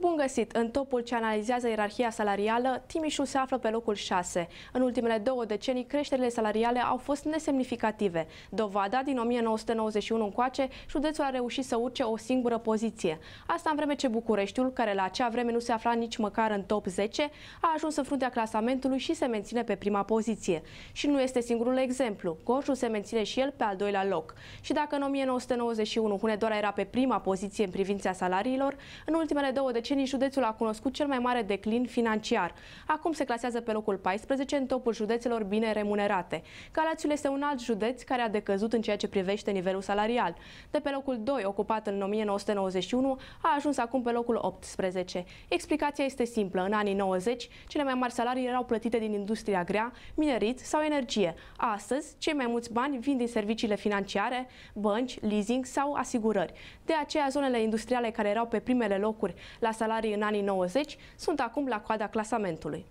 Bun găsit! În topul ce analizează ierarhia salarială, Timișul se află pe locul 6. În ultimele două decenii, creșterile salariale au fost nesemnificative. Dovada, din 1991 încoace, județul a reușit să urce o singură poziție. Asta în vreme ce Bucureștiul, care la acea vreme nu se afla nici măcar în top 10, a ajuns în fruntea clasamentului și se menține pe prima poziție. Și nu este singurul exemplu. Gorjul se menține și el pe al doilea loc. Și dacă în 1991 Hunedoara era pe prima poziție în privința salariilor, în ultimele două decenii decenii, județul a cunoscut cel mai mare declin financiar. Acum se clasează pe locul 14 în topul județelor bine remunerate. Galațiul este un alt județ care a decăzut în ceea ce privește nivelul salarial. De pe locul 2, ocupat în 1991, a ajuns acum pe locul 18. Explicația este simplă. În anii 90, cele mai mari salarii erau plătite din industria grea, minerit sau energie. Astăzi, cei mai mulți bani vin din serviciile financiare, bănci, leasing sau asigurări. De aceea, zonele industriale care erau pe primele locuri la salarii în anii 90 sunt acum la coada clasamentului.